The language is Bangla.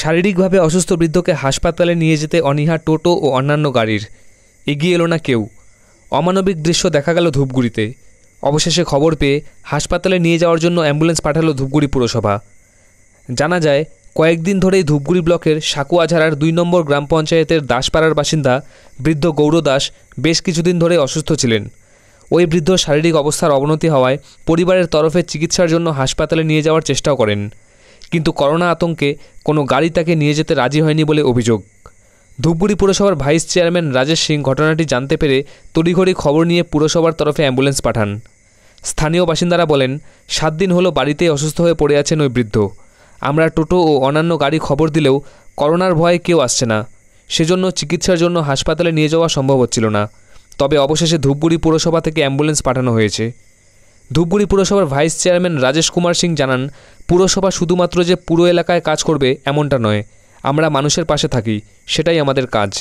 শারীরিকভাবে অসুস্থ বৃদ্ধকে হাসপাতালে নিয়ে যেতে অনীহা টোটো ও অন্যান্য গাড়ির এগিয়ে এলো না কেউ অমানবিক দৃশ্য দেখা গেল ধূপগুড়িতে অবশেষে খবর পেয়ে হাসপাতালে নিয়ে যাওয়ার জন্য অ্যাম্বুলেন্স পাঠালো ধূপগুড়ি পুরসভা জানা যায় কয়েকদিন ধরেই ধূপগুড়ি ব্লকের সাকুয়াঝাড়ার দুই নম্বর গ্রাম পঞ্চায়েতের দাসপাড়ার বাসিন্দা বৃদ্ধ গৌর দাস বেশ কিছুদিন ধরে অসুস্থ ছিলেন ওই বৃদ্ধ শারীরিক অবস্থার অবনতি হওয়ায় পরিবারের তরফে চিকিৎসার জন্য হাসপাতালে নিয়ে যাওয়ার চেষ্টাও করেন কিন্তু করোনা আতঙ্কে কোনো গাড়ি তাকে নিয়ে যেতে রাজি হয়নি বলে অভিযোগ ধূপগুড়ি পুরসভার ভাইস চেয়ারম্যান রাজেশ সিং ঘটনাটি জানতে পেরে তড়িঘড়ি খবর নিয়ে পুরসভার তরফে অ্যাম্বুলেন্স পাঠান স্থানীয় বাসিন্দারা বলেন সাত দিন হলো বাড়িতে অসুস্থ হয়ে পড়ে আছেন ওই বৃদ্ধ আমরা টোটো ও অন্যান্য গাড়ি খবর দিলেও করোনার ভয়ে কেউ আসছে না সেজন্য চিকিৎসার জন্য হাসপাতালে নিয়ে যাওয়া সম্ভব হচ্ছিল না তবে অবশেষে ধূপগুড়ি পুরসভা থেকে অ্যাম্বুলেন্স পাঠানো হয়েছে ধূপগুড়ি পুরসভার ভাইস চেয়ারম্যান রাজেশ কুমার সিং জানান পুরসভা শুধুমাত্র যে পুরো এলাকায় কাজ করবে এমনটা নয় আমরা মানুষের পাশে থাকি সেটাই আমাদের কাজ